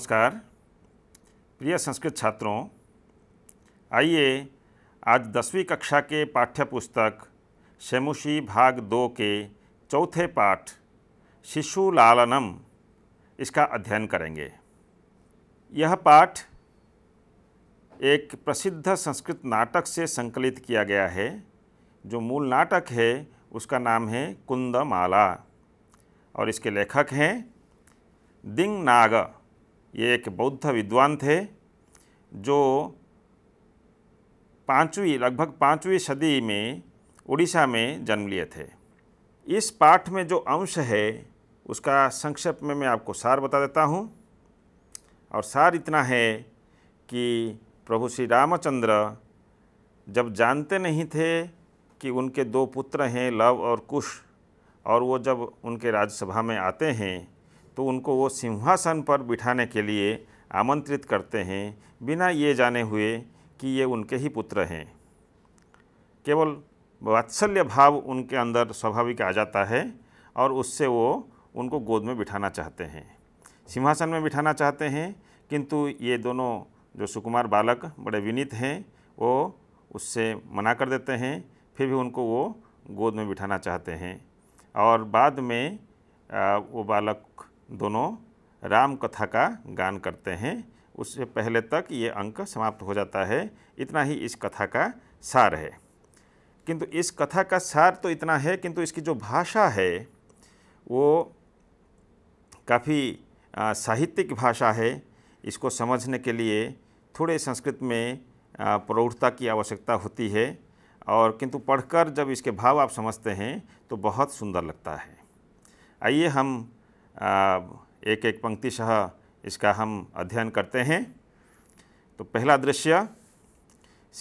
नमस्कार प्रिय संस्कृत छात्रों आइए आज दसवीं कक्षा के पाठ्य पुस्तक शेमुशी भाग दो के चौथे पाठ शिशु लालनम इसका अध्ययन करेंगे यह पाठ एक प्रसिद्ध संस्कृत नाटक से संकलित किया गया है जो मूल नाटक है उसका नाम है कुंदमाला और इसके लेखक हैं दिंग नागा ये एक बौद्ध विद्वान थे जो पाँचवीं लगभग पाँचवीं सदी में उड़ीसा में जन्म लिए थे इस पाठ में जो अंश है उसका संक्षेप में मैं आपको सार बता देता हूँ और सार इतना है कि प्रभु श्री रामचंद्र जब जानते नहीं थे कि उनके दो पुत्र हैं लव और कुश और वो जब उनके राज्यसभा में आते हैं तो उनको वो सिंहासन पर बिठाने के लिए आमंत्रित करते हैं बिना ये जाने हुए कि ये उनके ही पुत्र हैं केवल वात्सल्य भाव उनके अंदर स्वाभाविक आ जाता है और उससे वो उनको गोद में बिठाना चाहते हैं सिंहासन में बिठाना चाहते हैं किंतु ये दोनों जो सुकुमार बालक बड़े विनीत हैं वो उससे मना कर देते हैं फिर भी उनको वो गोद में बिठाना चाहते हैं और बाद में वो बालक दोनों राम कथा का गान करते हैं उससे पहले तक ये अंक समाप्त हो जाता है इतना ही इस कथा का सार है किंतु इस कथा का सार तो इतना है किंतु इसकी जो भाषा है वो काफ़ी साहित्यिक भाषा है इसको समझने के लिए थोड़े संस्कृत में प्रौढ़ता की आवश्यकता होती है और किंतु पढ़कर जब इसके भाव आप समझते हैं तो बहुत सुंदर लगता है आइए हम एक एक पंक्ति शह इसका हम अध्ययन करते हैं तो पहला दृश्य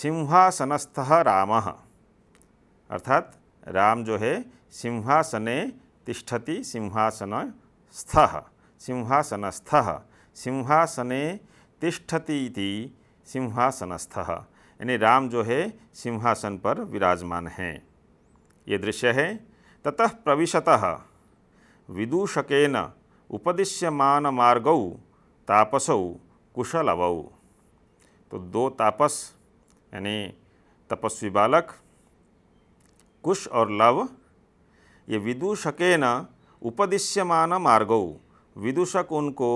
सिंहासनस्थ राम अर्थात राम जो है सिंहासने तिष्ठति सिंहासन स्थ सिंहासनस्थ सिंहासने तिष्ठति सिंहासनस्थ यानी राम जो है सिंहासन पर विराजमान हैं ये दृश्य है ततः प्रविशतः उपदिश्यमान मार्गौ तापसौ कुशलवौ तो दो तापस यानी तपस्वी बालक कुश और लव ये विदूषकेन उपदिश्यमान मार्गौ विदूषक उनको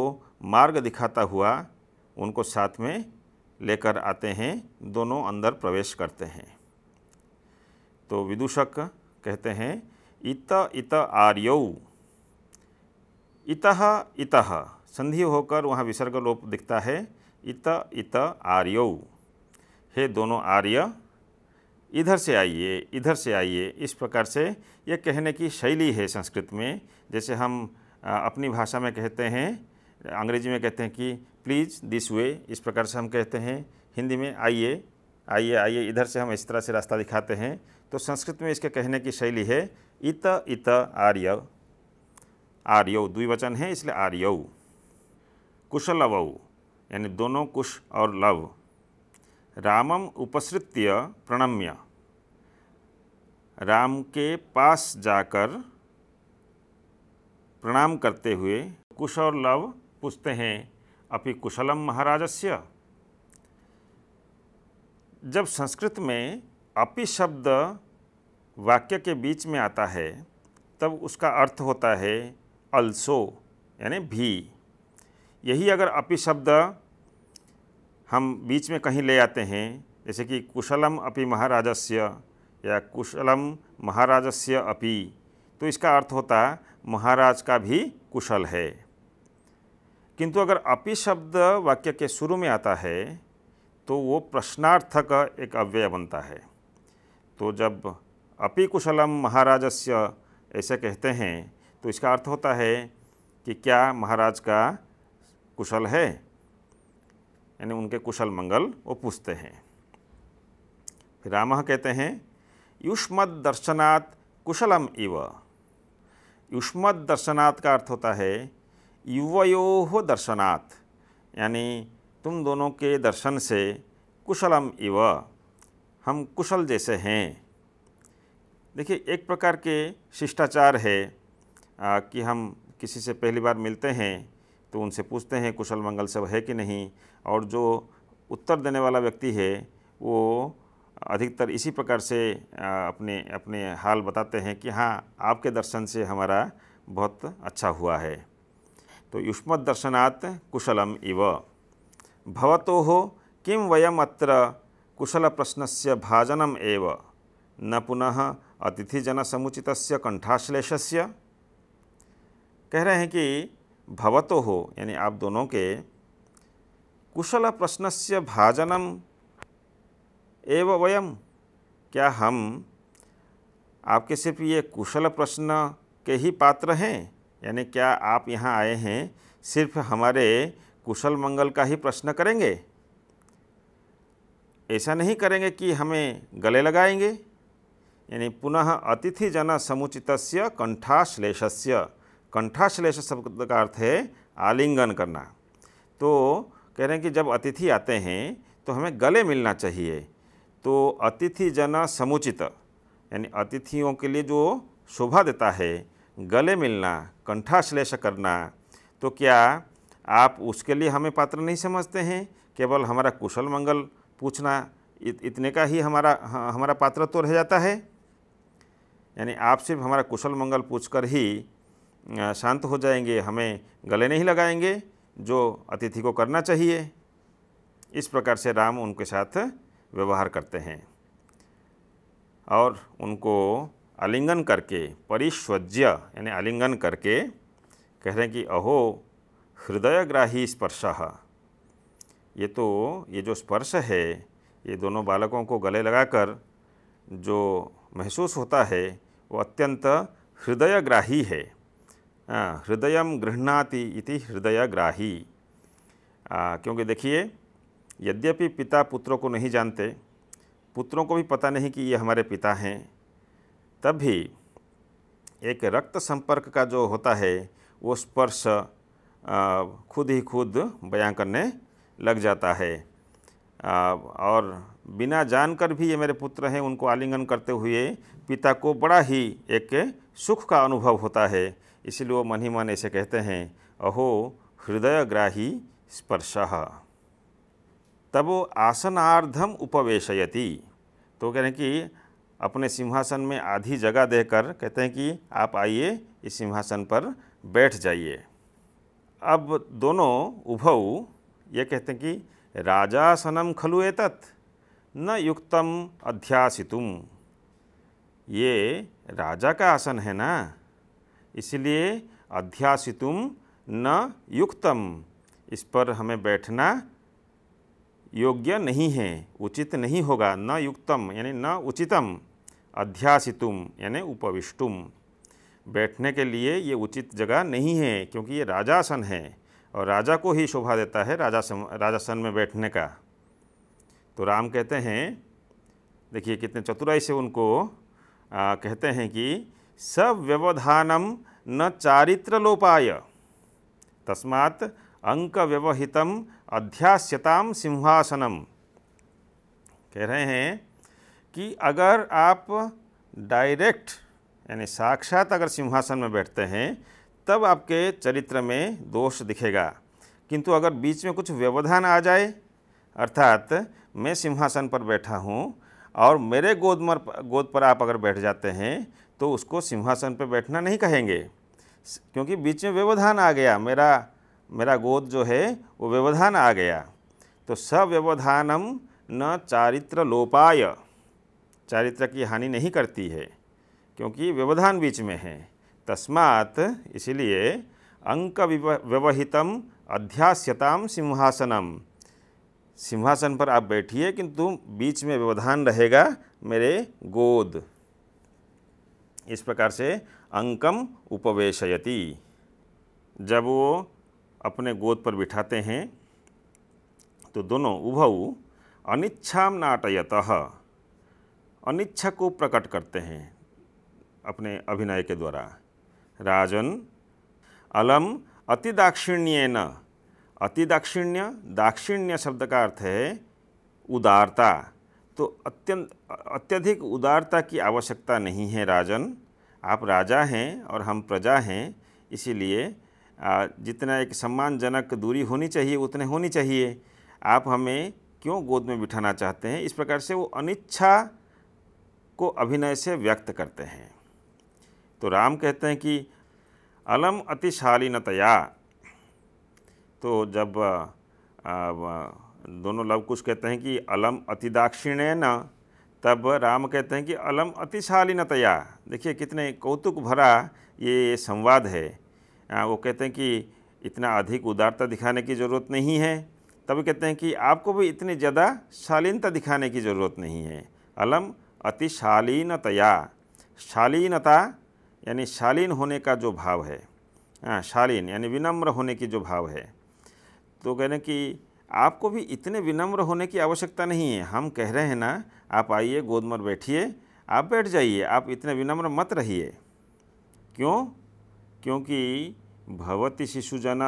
मार्ग दिखाता हुआ उनको साथ में लेकर आते हैं दोनों अंदर प्रवेश करते हैं तो विदूषक कहते हैं इत इत आर्यौ इत इतः संधि होकर वहाँ विसर्ग लोप दिखता है इत इत आर्यो हे दोनों आर्य इधर से आइए इधर से आइए इस प्रकार से यह कहने की शैली है संस्कृत में जैसे हम अपनी भाषा में कहते हैं अंग्रेजी में कहते हैं कि प्लीज़ दिस वे इस प्रकार से हम कहते हैं हिंदी में आइए आइए आइए इधर से हम इस तरह से रास्ता दिखाते हैं तो संस्कृत में इसके कहने की शैली है इत इत आर्य आर्यौ द्विवचन है इसलिए आर्यौ कुशलव यानी दोनों कुश और लव रामम उपसृत्य प्रणम्य राम के पास जाकर प्रणाम करते हुए कुश और लव पूछते हैं अपि कुशलम महाराजस्य जब संस्कृत में अपि शब्द वाक्य के बीच में आता है तब उसका अर्थ होता है अल्सो यानी भी यही अगर अपि शब्द हम बीच में कहीं ले आते हैं जैसे कि कुशलम अपि महाराजस्य या कुशलम महाराजस्य अपि तो इसका अर्थ होता महाराज का भी कुशल है किंतु अगर अपि शब्द वाक्य के शुरू में आता है तो वो प्रश्नार्थक एक अव्यय बनता है तो जब अपि कुशलम महाराजस्य ऐसे कहते हैं तो इसका अर्थ होता है कि क्या महाराज का कुशल है यानी उनके कुशल मंगल वो पूछते हैं फिर राम कहते हैं युष्मद दर्शनात् कुशलम इव युष्मद दर्शनात् का अर्थ होता है युवयो दर्शनात् यानी तुम दोनों के दर्शन से कुशलम इव हम कुशल जैसे हैं देखिए एक प्रकार के शिष्टाचार है आ, कि हम किसी से पहली बार मिलते हैं तो उनसे पूछते हैं कुशल मंगल सब है कि नहीं और जो उत्तर देने वाला व्यक्ति है वो अधिकतर इसी प्रकार से अपने अपने हाल बताते हैं कि हाँ आपके दर्शन से हमारा बहुत अच्छा हुआ है तो युष्मत दर्शनात् कुशलम इव भवतो हो किम वयम अत्र कुशल से भाजनम एव न पुनः अतिथिजन समुचित कंठाश्लेष कह रहे हैं कि भवतो हो यानी आप दोनों के कुशल प्रश्न से भाजनम एव वयम क्या हम आपके सिर्फ ये कुशल प्रश्न के ही पात्र हैं यानी क्या आप यहाँ आए हैं सिर्फ हमारे कुशल मंगल का ही प्रश्न करेंगे ऐसा नहीं करेंगे कि हमें गले लगाएंगे यानी पुनः अतिथिजन समुचित कंठाश्लेष्य कंठाश्लेष शब्द का अर्थ है आलिंगन करना तो कह रहे हैं कि जब अतिथि आते हैं तो हमें गले मिलना चाहिए तो अतिथि जन समुचित यानी अतिथियों के लिए जो शोभा देता है गले मिलना कंठाश्लेष करना तो क्या आप उसके लिए हमें पात्र नहीं समझते हैं केवल हमारा कुशल मंगल पूछना इत, इतने का ही हमारा हमारा पात्र तो रह जाता है यानी आप सिर्फ हमारा कुशल मंगल पूछकर ही शांत हो जाएंगे हमें गले नहीं लगाएंगे जो अतिथि को करना चाहिए इस प्रकार से राम उनके साथ व्यवहार करते हैं और उनको आलिंगन करके परिश्वज्य यानी आलिंगन करके कह रहे हैं कि अहो हृदयग्राही स्पर्श ये तो ये जो स्पर्श है ये दोनों बालकों को गले लगाकर जो महसूस होता है वो अत्यंत हृदयग्राही है हाँ, हृदय गृहणाति इति हृदयग्राही क्योंकि देखिए यद्यपि पिता पुत्रों को नहीं जानते पुत्रों को भी पता नहीं कि ये हमारे पिता हैं तब भी एक रक्त संपर्क का जो होता है वो स्पर्श खुद ही खुद बयां करने लग जाता है और बिना जानकर भी ये मेरे पुत्र हैं उनको आलिंगन करते हुए पिता को बड़ा ही एक सुख का अनुभव होता है इसलिए वो मन ही मन ऐसे कहते हैं अहो हृदयग्राही स्पर्श तब वो आसनार्धम उपवेशयति तो कह रहे हैं कि अपने सिंहासन में आधी जगह देकर कहते हैं कि आप आइए इस सिंहासन पर बैठ जाइए अब दोनों उभऊ ये कहते हैं कि राजासनम खलु एतत् न युक्तम अध्यासितुम ये राजा का आसन है ना इसलिए अध्यासितुम न युक्तम इस पर हमें बैठना योग्य नहीं है उचित नहीं होगा न युक्तम यानी न उचितम अध्यासितुम यानी उपविष्टुम बैठने के लिए ये उचित जगह नहीं है क्योंकि ये राजासन है और राजा को ही शोभा देता है राजासन राजासन में बैठने का तो राम कहते हैं देखिए कितने चतुराई से उनको आ, कहते हैं कि सव्यवधानम न चारित्रलोपाय तस्मात् व्यवहित अध्यास्यता सिंहासनम कह रहे हैं कि अगर आप डायरेक्ट यानी साक्षात अगर सिंहासन में बैठते हैं तब आपके चरित्र में दोष दिखेगा किंतु अगर बीच में कुछ व्यवधान आ जाए अर्थात मैं सिंहासन पर बैठा हूँ और मेरे गोद गोद पर आप अगर बैठ जाते हैं तो उसको सिंहासन पर बैठना नहीं कहेंगे क्योंकि बीच में व्यवधान आ गया मेरा मेरा गोद जो है वो व्यवधान आ गया तो सव्यवधानम न चारित्र लोपाय चारित्र की हानि नहीं करती है क्योंकि व्यवधान बीच में है तस्मात इसलिए अंक व्यवहितम अध्यास्यताम सिंहासनम सिंहासन पर आप बैठिए किंतु बीच में व्यवधान रहेगा मेरे गोद इस प्रकार से अंकम उपवेशयति जब वो अपने गोद पर बिठाते हैं तो दोनों उभऊ अनिच्छा नाटयत अनिच्छा को प्रकट करते हैं अपने अभिनय के द्वारा राजन अलम अति दाक्षिण्य न अति दाक्षिण्य दाक्षिण्य शब्द का अर्थ है उदारता तो अत्यंत अत्यधिक उदारता की आवश्यकता नहीं है राजन आप राजा हैं और हम प्रजा हैं इसीलिए जितना एक सम्मानजनक दूरी होनी चाहिए उतने होनी चाहिए आप हमें क्यों गोद में बिठाना चाहते हैं इस प्रकार से वो अनिच्छा को अभिनय से व्यक्त करते हैं तो राम कहते हैं कि अलम अतिशालीनतया तो जब आ, आ, दोनों लव कुछ कहते हैं कि अलम दाक्षिण न तब राम कहते हैं कि अलम अतिशालीनतया देखिए कितने कौतुक भरा ये संवाद है आ, वो कहते हैं कि इतना अधिक उदारता दिखाने की ज़रूरत नहीं है तब कहते हैं कि आपको भी इतनी ज़्यादा शालीनता दिखाने की ज़रूरत नहीं है अलम अतिशालीनतया शालीनता यानी शालीन होने का जो भाव है हाँ शालीन यानी विनम्र होने की जो भाव है तो कहने कि आपको भी इतने विनम्र होने की आवश्यकता नहीं है हम कह रहे हैं ना आप आइए गोद मर बैठिए आप बैठ जाइए आप इतने विनम्र मत रहिए क्यों क्योंकि भवती शिशुजन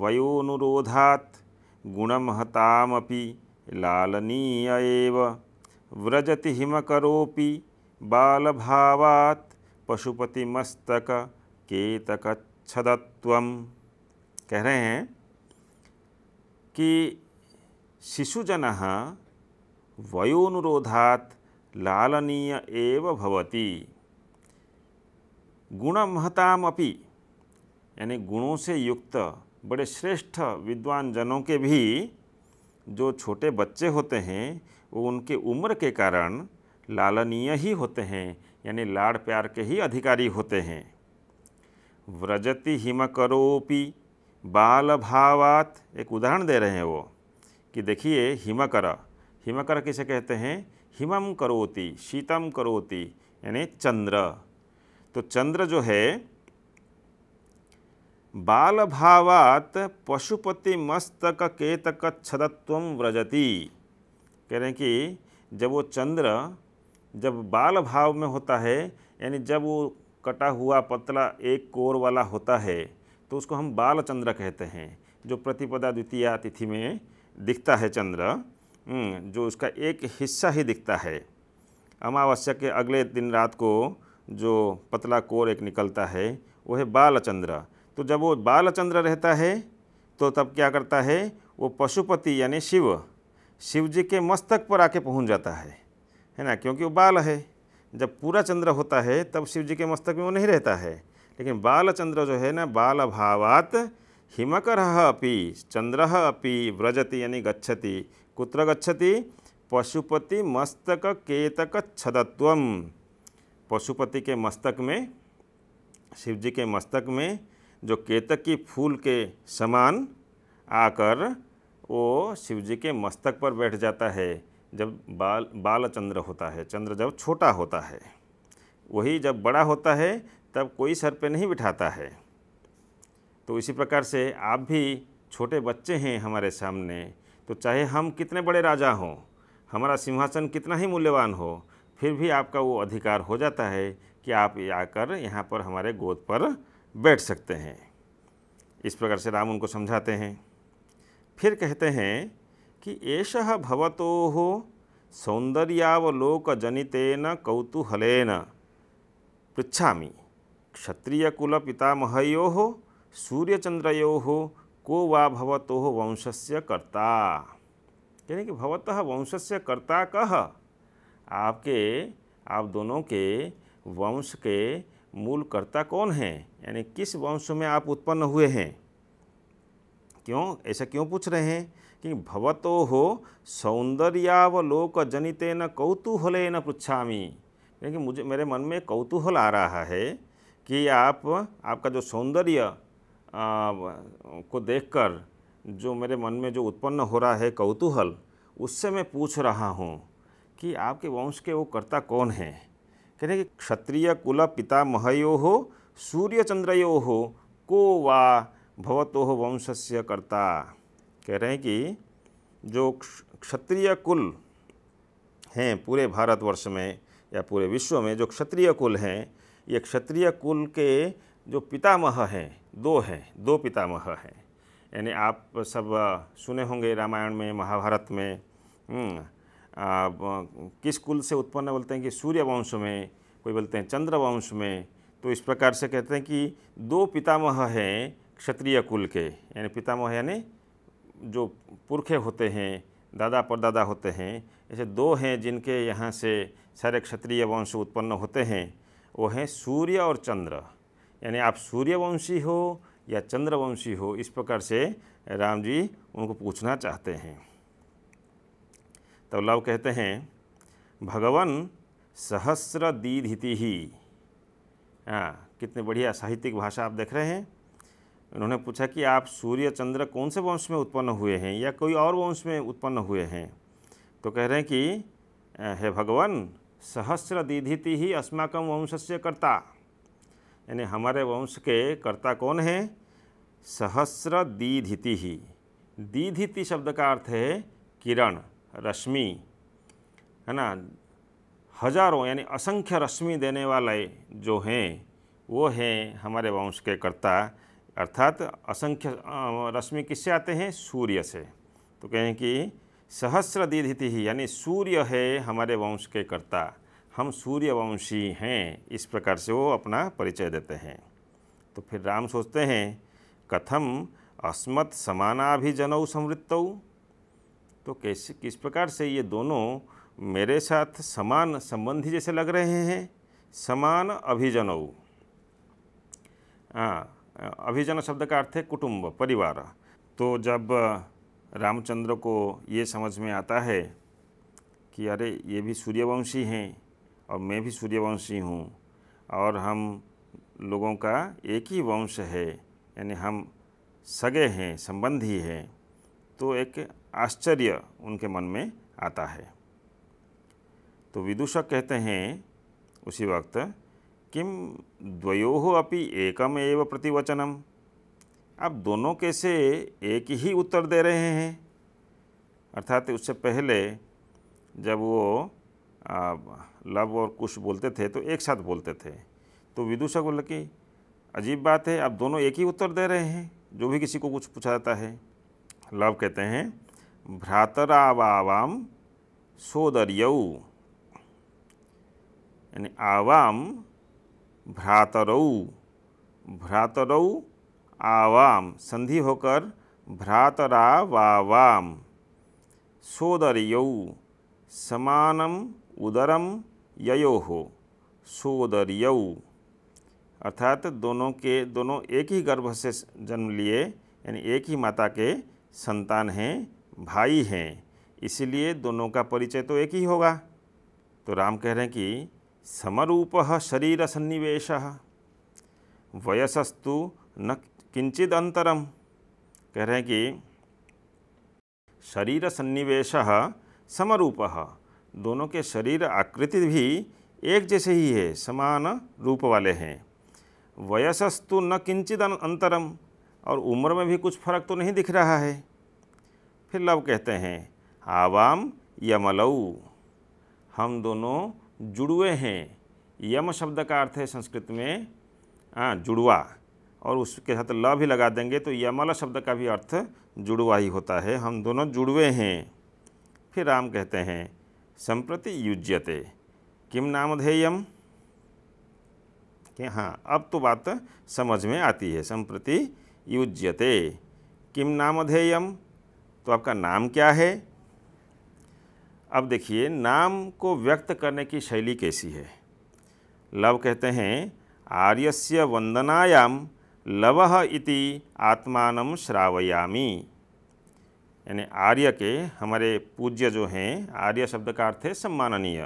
वयोनुरोधात् गुणमहतामपि लालनीय एव व्रजति हिमकरोपि बालभावात् पशुपतिमस्तक छदत्व कह रहे हैं कि शिशुजन वयोनुरोधा लालनीय भवती गुण महता यानी गुणों से युक्त बड़े श्रेष्ठ विद्वान जनों के भी जो छोटे बच्चे होते हैं वो उनके उम्र के कारण लालनीय ही होते हैं यानी लाड़ प्यार के ही अधिकारी होते हैं व्रजति हिमकरोपि बाल भावात एक उदाहरण दे रहे हैं वो कि देखिए हिमकर हिमकर किसे कहते हैं हिमम करोति शीतम करोति यानी चंद्र तो चंद्र जो है बाल भावात पशुपति मस्तक केतक छदत्व व्रजति कह रहे हैं कि जब वो चंद्र जब बाल भाव में होता है यानी जब वो कटा हुआ पतला एक कोर वाला होता है तो उसको हम बाल चंद्र कहते हैं जो प्रतिपदा द्वितीय तिथि में दिखता है चंद्र हम्म, जो उसका एक हिस्सा ही दिखता है अमावस्या के अगले दिन रात को जो पतला कोर एक निकलता है वो है बालचंद्र तो जब वो बालचंद्र रहता है तो तब क्या करता है वो पशुपति यानी शिव शिव जी के मस्तक पर आके पहुंच जाता है है ना क्योंकि वो बाल है जब पूरा चंद्र होता है तब शिव जी के मस्तक में वो नहीं रहता है लेकिन बालचंद्र जो है ना बाल भावात हिमकर अपी चंद्र अपी व्रजति यानी गच्छति कुत्र गच्छति पशुपति मस्तक केतक छदत्व पशुपति के मस्तक में शिव जी के मस्तक में जो केतक की फूल के समान आकर वो शिव जी के मस्तक पर बैठ जाता है जब बाल बालचंद्र होता है चंद्र जब छोटा होता है वही जब बड़ा होता है तब कोई सर पे नहीं बिठाता है तो इसी प्रकार से आप भी छोटे बच्चे हैं हमारे सामने तो चाहे हम कितने बड़े राजा हों हमारा सिंहासन कितना ही मूल्यवान हो फिर भी आपका वो अधिकार हो जाता है कि आप आकर यहाँ पर हमारे गोद पर बैठ सकते हैं इस प्रकार से राम उनको समझाते हैं फिर कहते हैं कि एष भवतो हो न कौतूहलेन पृछा क्षत्रियकुल पितामहो सूर्यचंद्रयो को वा भवतो वंश से कर्ता यानी कि भवतः वंश से कर्ता कह आपके आप दोनों के वंश के मूल कर्ता कौन हैं यानी किस वंश में आप उत्पन्न हुए हैं क्यों ऐसा क्यों पूछ रहे हैं कि भवतो हो सौंदर्यावलोक जनितेन कौतूहलेन पृछामी यानी कि मुझे मेरे मन में कौतूहल आ रहा है कि आप आपका जो सौंदर्य को देखकर जो मेरे मन में जो उत्पन्न हो रहा है कौतूहल उससे मैं पूछ रहा हूँ कि आपके वंश के वो कर्ता कौन है कह रहे कि क्षत्रिय कुल पिता महयो हो सूर्यचंद्रयो हो को वा भवतो हो वंश से कर्ता कह रहे हैं कि जो क्षत्रिय कुल हैं पूरे भारतवर्ष में या पूरे विश्व में जो क्षत्रिय कुल हैं ये क्षत्रिय कुल के जो पितामह हैं दो हैं दो पितामह हैं यानी आप सब सुने होंगे रामायण में महाभारत में हम्म, आ, किस कुल से उत्पन्न बोलते हैं कि सूर्य वंश में कोई बोलते हैं चंद्र वंश में तो इस प्रकार से कहते हैं कि दो पितामह हैं क्षत्रिय कुल के यानी पितामह यानी जो पुरखे होते हैं दादा परदादा होते हैं ऐसे दो हैं जिनके यहाँ से सारे क्षत्रिय वंश उत्पन्न होते हैं वो हैं सूर्य और चंद्र यानी आप सूर्यवंशी हो या चंद्रवंशी हो इस प्रकार से राम जी उनको पूछना चाहते हैं तो लव कहते हैं भगवान सहस्र दीधिति ही हाँ कितने बढ़िया साहित्यिक भाषा आप देख रहे हैं उन्होंने पूछा कि आप सूर्य चंद्र कौन से वंश में उत्पन्न हुए हैं या कोई और वंश में उत्पन्न हुए हैं तो कह रहे हैं कि हे भगवान सहस्रदीधिति ही अस्माकम वंश से कर्ता यानी हमारे वंश के कर्ता कौन है सहस्रदीधिति ही दीधिति शब्द का अर्थ है किरण रश्मि है ना हजारों यानी असंख्य रश्मि देने वाले जो हैं वो हैं हमारे वंश के कर्ता अर्थात असंख्य रश्मि किससे आते हैं सूर्य से तो कहें कि सहस्र दीधिति ही यानी सूर्य है हमारे वंश के कर्ता हम सूर्यवंशी हैं इस प्रकार से वो अपना परिचय देते हैं तो फिर राम सोचते हैं कथम अस्मत् समानाभिजनऊ समृत तो कैसे किस प्रकार से ये दोनों मेरे साथ समान संबंधी जैसे लग रहे हैं समान अभिजनऊ हाँ, अभिजन शब्द का अर्थ है कुटुंब परिवार तो जब रामचंद्र को ये समझ में आता है कि अरे ये भी सूर्यवंशी हैं और मैं भी सूर्यवंशी हूँ और हम लोगों का एक ही वंश है यानी हम सगे हैं संबंधी हैं तो एक आश्चर्य उनके मन में आता है तो विदूषक कहते हैं उसी वक्त किम द्वयो अपि एव प्रतिवचनम अब दोनों कैसे एक ही उत्तर दे रहे हैं अर्थात उससे पहले जब वो लव और कुश बोलते थे तो एक साथ बोलते थे तो विदुषा को लगे अजीब बात है अब दोनों एक ही उत्तर दे रहे हैं जो भी किसी को कुछ पूछा जाता है लव कहते हैं भ्रातरावाम सोदर्यऊ यानी आवाम भ्रातरऊ भ्रातरऊ आवाम संधि होकर भ्रातरा वावाम सोदर्यौ समानम उदरम ययो हो सोदर्यऊ अर्थात दोनों के दोनों एक ही गर्भ से जन्म लिए यानी एक ही माता के संतान हैं भाई हैं इसलिए दोनों का परिचय तो एक ही होगा तो राम कह रहे हैं कि समरूप शरीर सन्निवेश वयसस्तु न किंचित अंतरम कह रहे हैं कि शरीर सन्निवेश समरूप दोनों के शरीर आकृति भी एक जैसे ही है समान रूप वाले हैं वयसस्तु न किंचित अंतरम और उम्र में भी कुछ फर्क तो नहीं दिख रहा है फिर लव कहते हैं आवाम यमलऊ हम दोनों जुड़वे हैं यम शब्द का अर्थ है संस्कृत में हाँ जुड़वा और उसके साथ ल भी लगा देंगे तो यमला शब्द का भी अर्थ जुड़वा ही होता है हम दोनों जुड़वे हैं फिर राम कहते हैं संप्रति युज्यते किम नामधेयम कि हाँ अब तो बात समझ में आती है संप्रति युज्यते किम नामधेयम तो आपका नाम क्या है अब देखिए नाम को व्यक्त करने की शैली कैसी है लव कहते हैं आर्यस्य वंदनायाम लव इति आत्मान श्रावयामी यानी आर्य के हमारे पूज्य जो हैं आर्य शब्द का अर्थ है सम्माननीय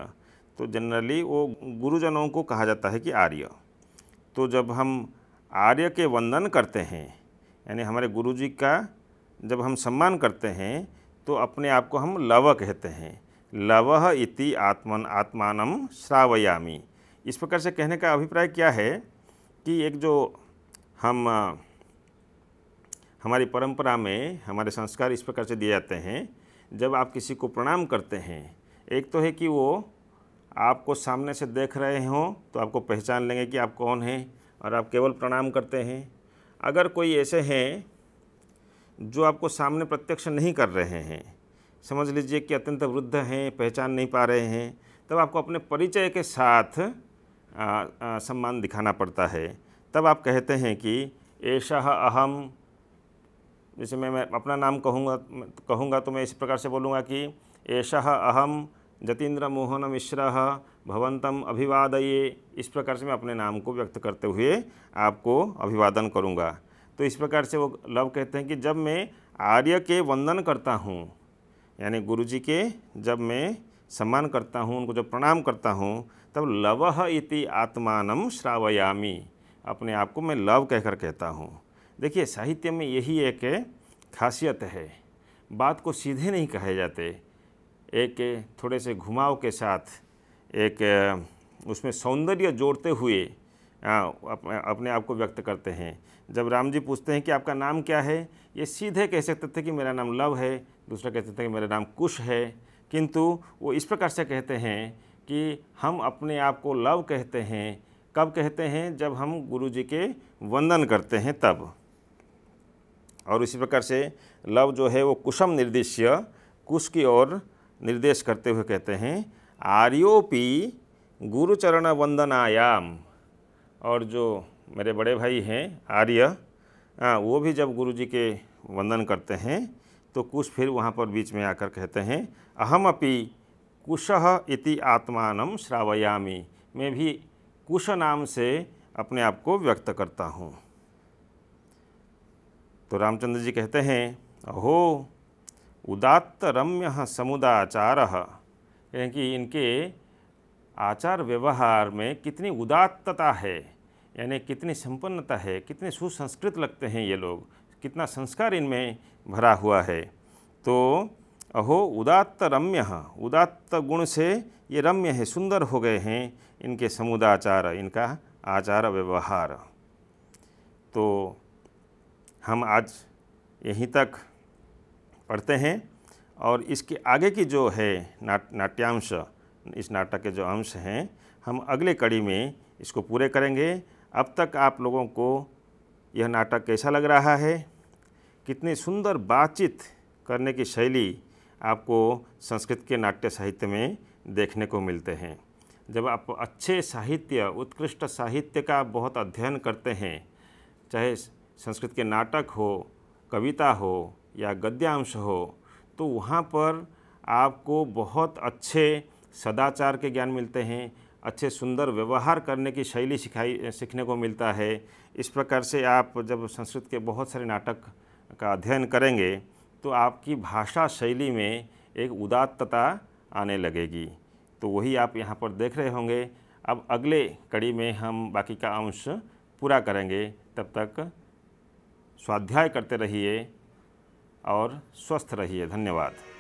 तो जनरली वो गुरुजनों को कहा जाता है कि आर्य तो जब हम आर्य के वंदन करते हैं यानी हमारे गुरु जी का जब हम सम्मान करते हैं तो अपने आप को हम लव कहते हैं लव इति आत्मन आत्मान श्रावयामी इस प्रकार से कहने का अभिप्राय क्या है कि एक जो हम हमारी परंपरा में हमारे संस्कार इस प्रकार से दिए जाते हैं जब आप किसी को प्रणाम करते हैं एक तो है कि वो आपको सामने से देख रहे हों तो आपको पहचान लेंगे कि आप कौन हैं और आप केवल प्रणाम करते हैं अगर कोई ऐसे हैं जो आपको सामने प्रत्यक्ष नहीं कर रहे हैं समझ लीजिए कि अत्यंत वृद्ध हैं पहचान नहीं पा रहे हैं तब आपको अपने परिचय के साथ आ, आ, सम्मान दिखाना पड़ता है तब आप कहते हैं कि ऐशा अहम जैसे मैं मैं अपना नाम कहूँगा कहूँगा तो मैं इस प्रकार से बोलूँगा कि ऐशा अहम जतीन्द्र मोहन मिश्रा भवंतम अभिवादये इस प्रकार से मैं अपने नाम को व्यक्त करते हुए आपको अभिवादन करूँगा तो इस प्रकार से वो लव कहते हैं कि जब मैं आर्य के वंदन करता हूँ यानी गुरु जी के जब मैं सम्मान करता हूँ उनको जब प्रणाम करता हूँ तब लव इति आत्मान श्रावयामी अपने आप को मैं लव कहकर कहता हूँ देखिए साहित्य में यही एक खासियत है बात को सीधे नहीं कहे जाते एक थोड़े से घुमाव के साथ एक उसमें सौंदर्य जोड़ते हुए अपने आप को व्यक्त करते हैं जब राम जी पूछते हैं कि आपका नाम क्या है ये सीधे कह सकते थे कि मेरा नाम लव है दूसरा कहते थे कि मेरा नाम कुश है किंतु वो इस प्रकार से कहते हैं कि हम अपने आप को लव कहते हैं कब कहते हैं जब हम गुरु जी के वंदन करते हैं तब और इसी प्रकार से लव जो है वो कुशम निर्देश्य कुश की ओर निर्देश करते हुए कहते हैं आर्योपी गुरुचरण वंदनायाम और जो मेरे बड़े भाई हैं आर्य वो भी जब गुरु जी के वंदन करते हैं तो कुश फिर वहाँ पर बीच में आकर कहते हैं अहम अपि कुश इति आत्मान श्रावयामी मैं भी कुश नाम से अपने आप को व्यक्त करता हूँ तो रामचंद्र जी कहते हैं अहो उदात्त रम्य समुदाचार यानी कि इनके आचार व्यवहार में कितनी उदात्तता है यानी कितनी संपन्नता है कितने सुसंस्कृत लगते हैं ये लोग कितना संस्कार इनमें भरा हुआ है तो अहो उदात्त रम्य उदात्त गुण से ये रम्य है सुंदर हो गए हैं इनके समुदाचार इनका आचार व्यवहार तो हम आज यहीं तक पढ़ते हैं और इसके आगे की जो है नाट नाट्यांश इस नाटक के जो अंश हैं हम अगले कड़ी में इसको पूरे करेंगे अब तक आप लोगों को यह नाटक कैसा लग रहा है कितनी सुंदर बातचीत करने की शैली आपको संस्कृत के नाट्य साहित्य में देखने को मिलते हैं जब आप अच्छे साहित्य उत्कृष्ट साहित्य का बहुत अध्ययन करते हैं चाहे संस्कृत के नाटक हो कविता हो या गद्यांश हो तो वहाँ पर आपको बहुत अच्छे सदाचार के ज्ञान मिलते हैं अच्छे सुंदर व्यवहार करने की शैली सिखाई सीखने को मिलता है इस प्रकार से आप जब संस्कृत के बहुत सारे नाटक का अध्ययन करेंगे तो आपकी भाषा शैली में एक उदात्तता आने लगेगी तो वही आप यहाँ पर देख रहे होंगे अब अगले कड़ी में हम बाकी का अंश पूरा करेंगे तब तक स्वाध्याय करते रहिए और स्वस्थ रहिए धन्यवाद